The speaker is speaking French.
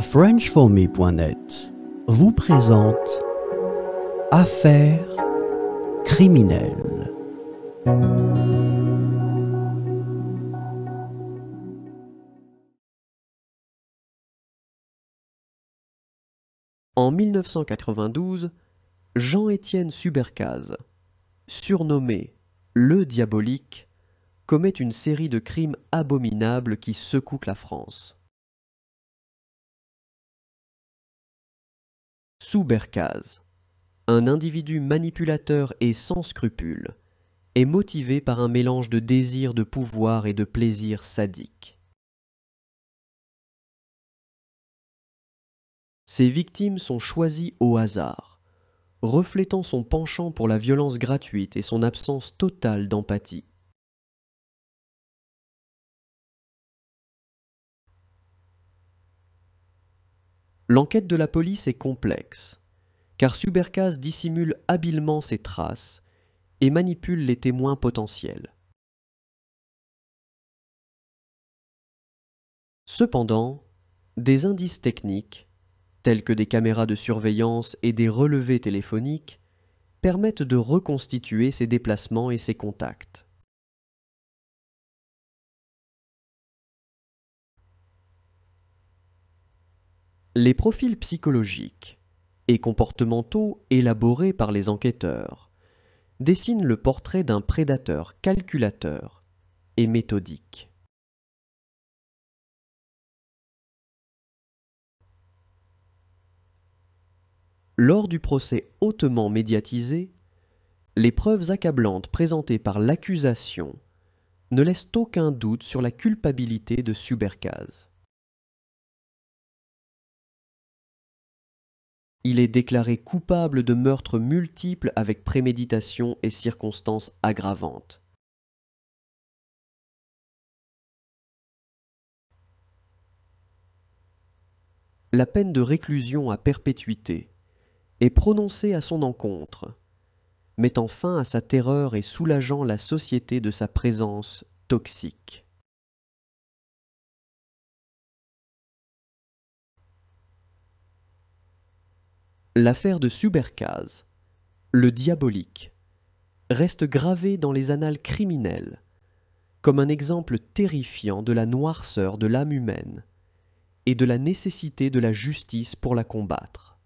FrenchForMe.net vous présente Affaires criminelles. En 1992, Jean-Étienne Subercase, surnommé le diabolique, commet une série de crimes abominables qui secouent la France. sous un individu manipulateur et sans scrupules, est motivé par un mélange de désir de pouvoir et de plaisir sadique. Ses victimes sont choisies au hasard, reflétant son penchant pour la violence gratuite et son absence totale d'empathie. L'enquête de la police est complexe, car Subercase dissimule habilement ses traces et manipule les témoins potentiels. Cependant, des indices techniques, tels que des caméras de surveillance et des relevés téléphoniques, permettent de reconstituer ses déplacements et ses contacts. les profils psychologiques et comportementaux élaborés par les enquêteurs dessinent le portrait d'un prédateur calculateur et méthodique. Lors du procès hautement médiatisé, les preuves accablantes présentées par l'accusation ne laissent aucun doute sur la culpabilité de Subercase. Il est déclaré coupable de meurtres multiples avec préméditation et circonstances aggravantes. La peine de réclusion à perpétuité est prononcée à son encontre, mettant fin à sa terreur et soulageant la société de sa présence toxique. L'affaire de Subercase, le diabolique, reste gravée dans les annales criminelles comme un exemple terrifiant de la noirceur de l'âme humaine et de la nécessité de la justice pour la combattre.